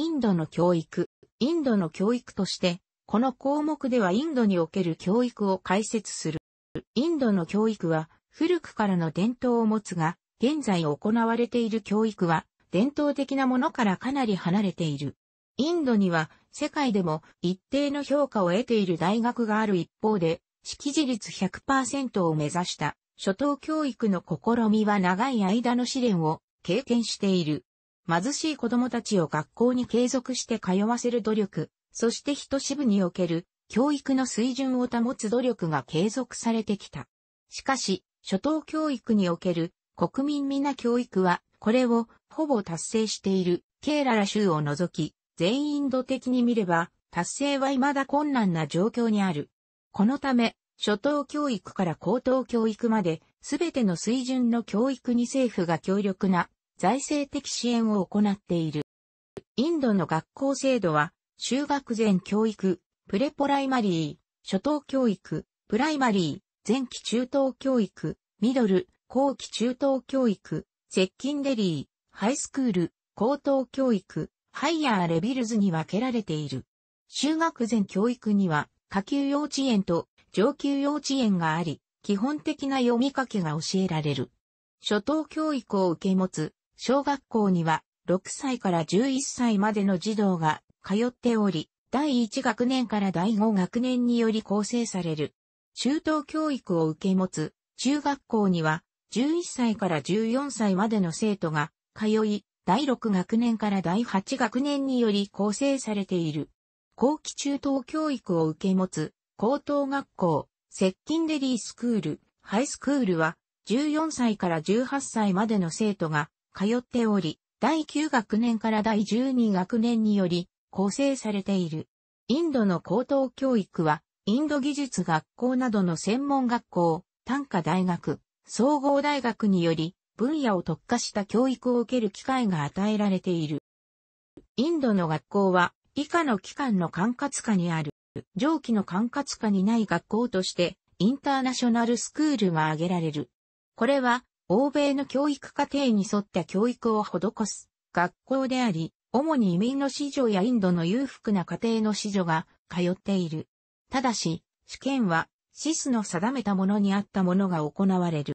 インドの教育、インドの教育として、この項目ではインドにおける教育を解説する。インドの教育は古くからの伝統を持つが、現在行われている教育は伝統的なものからかなり離れている。インドには世界でも一定の評価を得ている大学がある一方で、識字率100%を目指した初等教育の試みは長い間の試練を経験している。貧しい子供たちを学校に継続して通わせる努力、そして一支部における教育の水準を保つ努力が継続されてきた。しかし、初等教育における国民皆教育は、これをほぼ達成しているケーララ州を除き、全員度的に見れば、達成は未だ困難な状況にある。このため、初等教育から高等教育まで、すべての水準の教育に政府が強力な財政的支援を行っている。インドの学校制度は、修学前教育、プレポライマリー、初等教育、プライマリー、前期中等教育、ミドル、後期中等教育、接近デリー、ハイスクール、高等教育、ハイヤーレビルズに分けられている。修学前教育には、下級幼稚園と上級幼稚園があり、基本的な読み書きが教えられる。初等教育を受け持つ小学校には6歳から11歳までの児童が通っており、第1学年から第5学年により構成される。中等教育を受け持つ中学校には11歳から14歳までの生徒が通い、第6学年から第8学年により構成されている。後期中等教育を受け持つ高等学校、接近デリースクール、ハイスクールは14歳から18歳までの生徒が通っており、第9学年から第12学年により構成されている。インドの高等教育は、インド技術学校などの専門学校、短科大学、総合大学により、分野を特化した教育を受ける機会が与えられている。インドの学校は、以下の機関の管轄下にある、上記の管轄下にない学校として、インターナショナルスクールが挙げられる。これは、欧米の教育課程に沿った教育を施す学校であり、主に移民の子女やインドの裕福な家庭の子女が通っている。ただし、試験は、シスの定めたものにあったものが行われる。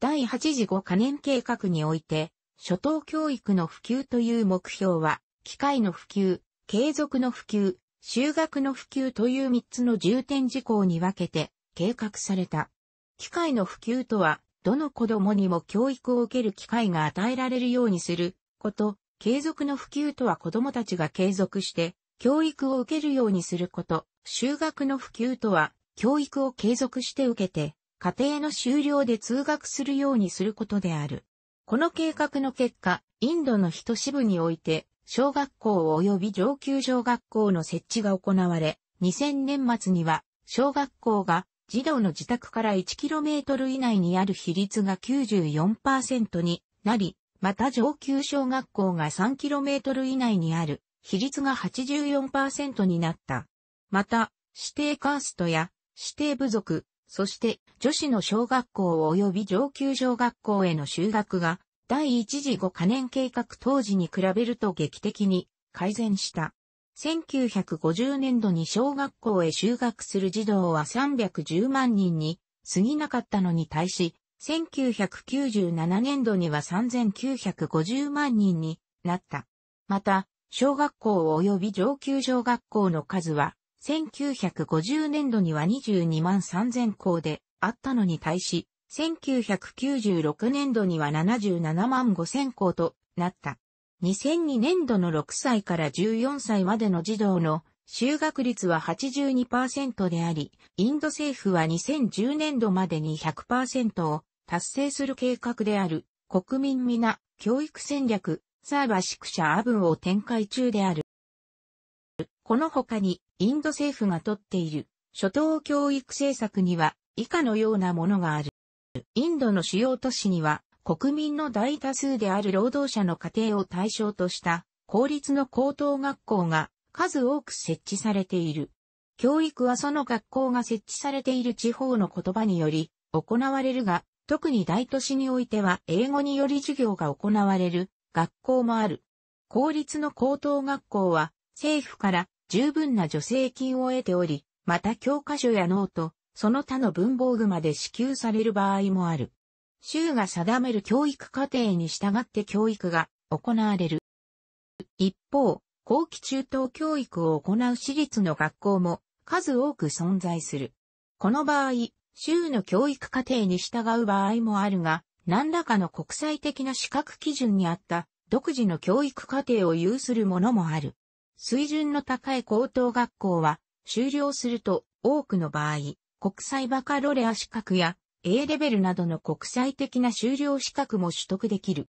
第8次5カ年計画において、初等教育の普及という目標は、機械の普及、継続の普及、修学の普及という3つの重点事項に分けて計画された。機械の普及とは、どの子供にも教育を受ける機会が与えられるようにすること、継続の普及とは子供たちが継続して教育を受けるようにすること、就学の普及とは教育を継続して受けて、家庭の終了で通学するようにすることである。この計画の結果、インドの一支部において、小学校及び上級小学校の設置が行われ、2000年末には、小学校が児童の自宅から 1km 以内にある比率が94%になり、また上級小学校が 3km 以内にある比率が84%になった。また、指定カーストや指定部族、そして女子の小学校及び上級小学校への修学が第一次5カ年計画当時に比べると劇的に改善した。1950年度に小学校へ就学する児童は310万人に過ぎなかったのに対し、1997年度には3950万人になった。また、小学校及び上級小学校の数は、1950年度には22万3000校であったのに対し、1996年度には77万5000校となった。2002年度の6歳から14歳までの児童の就学率は82%であり、インド政府は2010年度までに100%を達成する計画である国民皆教育戦略サーバー宿舎アブを展開中である。この他にインド政府がとっている初等教育政策には以下のようなものがある。インドの主要都市には国民の大多数である労働者の家庭を対象とした公立の高等学校が数多く設置されている。教育はその学校が設置されている地方の言葉により行われるが、特に大都市においては英語により授業が行われる学校もある。公立の高等学校は政府から十分な助成金を得ており、また教科書やノート、その他の文房具まで支給される場合もある。州が定める教育課程に従って教育が行われる。一方、後期中等教育を行う私立の学校も数多く存在する。この場合、州の教育課程に従う場合もあるが、何らかの国際的な資格基準にあった独自の教育課程を有するものもある。水準の高い高等学校は、修了すると多くの場合、国際バカロレア資格や A レベルなどの国際的な修了資格も取得できる。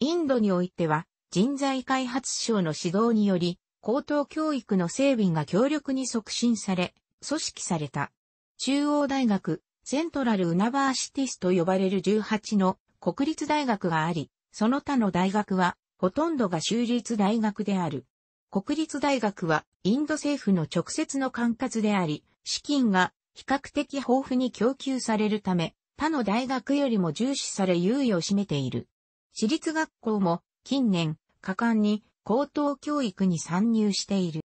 インドにおいては、人材開発省の指導により、高等教育の整備が強力に促進され、組織された。中央大学、セントラル・ウナバーシティスと呼ばれる18の国立大学があり、その他の大学は、ほとんどが州立大学である。国立大学は、インド政府の直接の管轄であり、資金が比較的豊富に供給されるため、他の大学よりも重視され優位を占めている。私立学校も近年果敢に高等教育に参入している。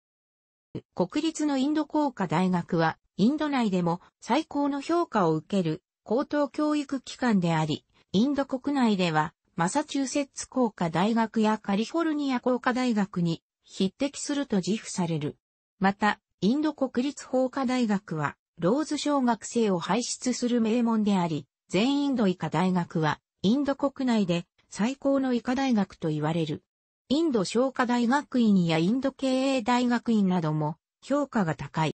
国立のインド工科大学はインド内でも最高の評価を受ける高等教育機関であり、インド国内ではマサチューセッツ工科大学やカリフォルニア工科大学に匹敵すると自負される。また、インド国立法科大学はローズ小学生を輩出する名門であり、全インド医科大学は、インド国内で最高の医科大学と言われる。インド商科大学院やインド経営大学院なども評価が高い。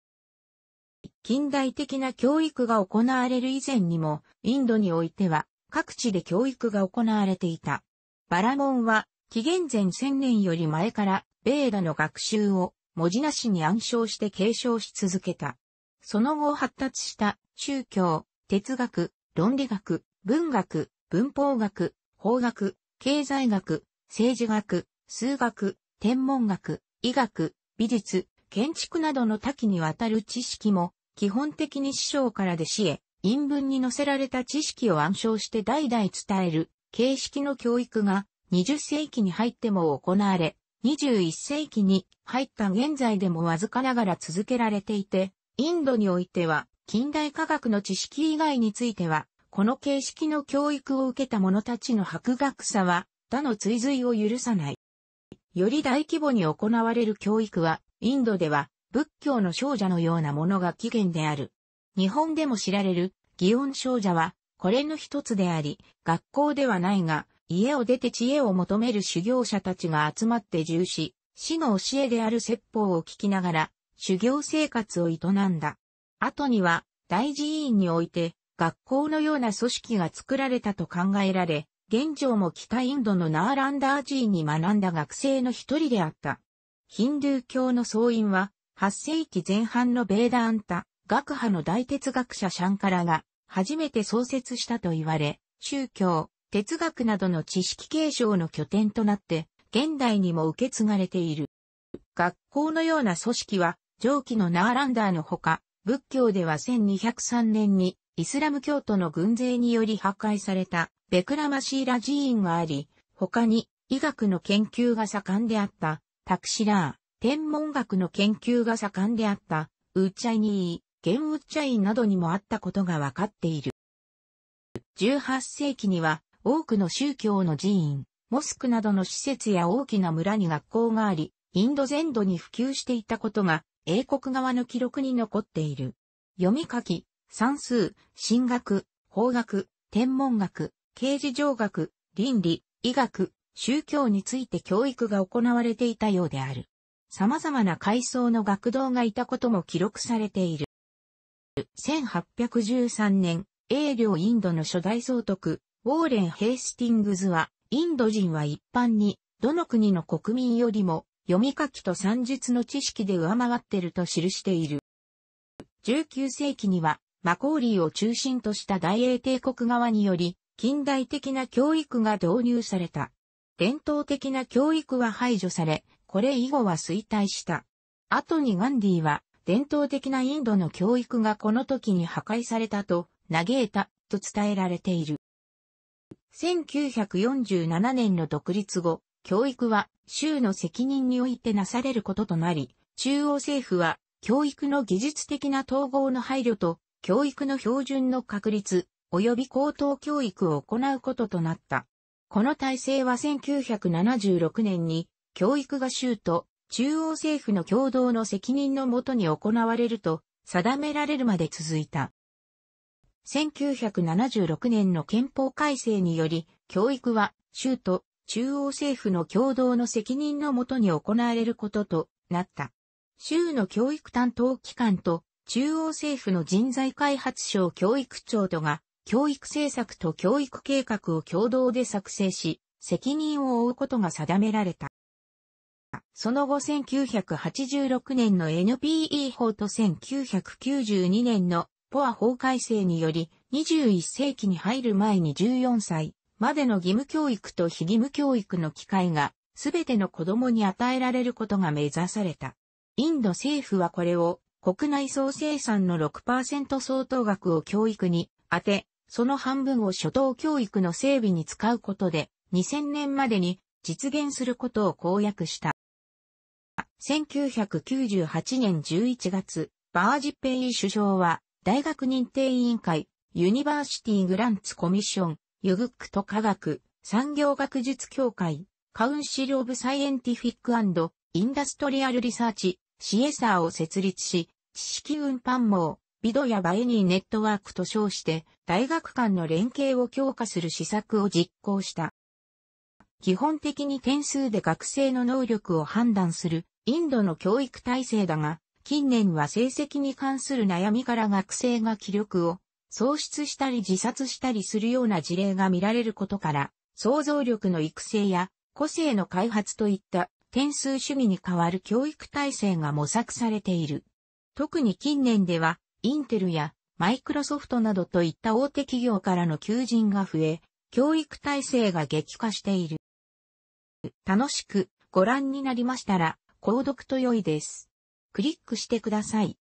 近代的な教育が行われる以前にも、インドにおいては各地で教育が行われていた。バラモンは、紀元前1000年より前から、ベーダの学習を文字なしに暗唱して継承し続けた。その後発達した宗教、哲学、論理学、文学、文法学、法学、経済学、政治学、数学、天文学、医学、美術、建築などの多岐にわたる知識も、基本的に師匠から弟子へ、陰文に載せられた知識を暗唱して代々伝える、形式の教育が、20世紀に入っても行われ、21世紀に入った現在でもわずかながら続けられていて、インドにおいては、近代科学の知識以外については、この形式の教育を受けた者たちの博学さは、他の追随を許さない。より大規模に行われる教育は、インドでは、仏教の少女のようなものが起源である。日本でも知られる、祇園少女は、これの一つであり、学校ではないが、家を出て知恵を求める修行者たちが集まって重視、死の教えである説法を聞きながら、修行生活を営んだ。後には大寺院において学校のような組織が作られたと考えられ、現状も北インドのナーランダージーに学んだ学生の一人であった。ヒンドゥー教の僧院は、8世紀前半のベーダーンタ、学派の大哲学者シャンカラが、初めて創設したと言われ、宗教、哲学などの知識継承の拠点となって、現代にも受け継がれている。学校のような組織は、上記のナーランダーのほか、仏教では1203年にイスラム教徒の軍勢により破壊されたベクラマシーラ寺院があり、他に医学の研究が盛んであったタクシラー、天文学の研究が盛んであったウッチャイニー、ゲンウッチャイなどにもあったことがわかっている。18世紀には多くの宗教の寺院、モスクなどの施設や大きな村に学校があり、インド全土に普及していたことが英国側の記録に残っている。読み書き、算数、進学、法学、天文学、刑事上学、倫理、医学、宗教について教育が行われていたようである。様々な階層の学童がいたことも記録されている。1813年、英領インドの初代総督、ウォーレン・ヘイスティングズは、インド人は一般に、どの国の国民よりも読み書きと算術の知識で上回ってると記している。19世紀には、マコーリーを中心とした大英帝国側により、近代的な教育が導入された。伝統的な教育は排除され、これ以後は衰退した。後にガンディは、伝統的なインドの教育がこの時に破壊されたと、嘆いた、と伝えられている。1947年の独立後、教育は州の責任においてなされることとなり、中央政府は教育の技術的な統合の配慮と教育の標準の確立及び高等教育を行うこととなった。この体制は1976年に教育が州と中央政府の共同の責任のもとに行われると定められるまで続いた。1976年の憲法改正により教育は州と中央政府の共同の責任のもとに行われることとなった。州の教育担当機関と中央政府の人材開発省教育庁とが教育政策と教育計画を共同で作成し、責任を負うことが定められた。その後1986年の NPE 法と1992年のポア法改正により21世紀に入る前に14歳、までの義務教育と非義務教育の機会が、すべての子供に与えられることが目指された。インド政府はこれを国内総生産の6%相当額を教育に当て、その半分を初等教育の整備に使うことで、2000年までに実現することを公約した。1998年11月、バージッペイ首相は、大学認定委員会、ユニバーシティグランツコミッション、ユグックと科学、産業学術協会、カウンシル・オブ・サイエンティフィックインダストリアル・リサーチ、シエサーを設立し、知識運搬網、ビドやバエニーネットワークと称して、大学間の連携を強化する施策を実行した。基本的に点数で学生の能力を判断する、インドの教育体制だが、近年は成績に関する悩みから学生が気力を喪失したり自殺したりするような事例が見られることから、想像力の育成や個性の開発といった点数主義に代わる教育体制が模索されている。特に近年では、インテルやマイクロソフトなどといった大手企業からの求人が増え、教育体制が激化している。楽しくご覧になりましたら、購読と良いです。クリックしてください。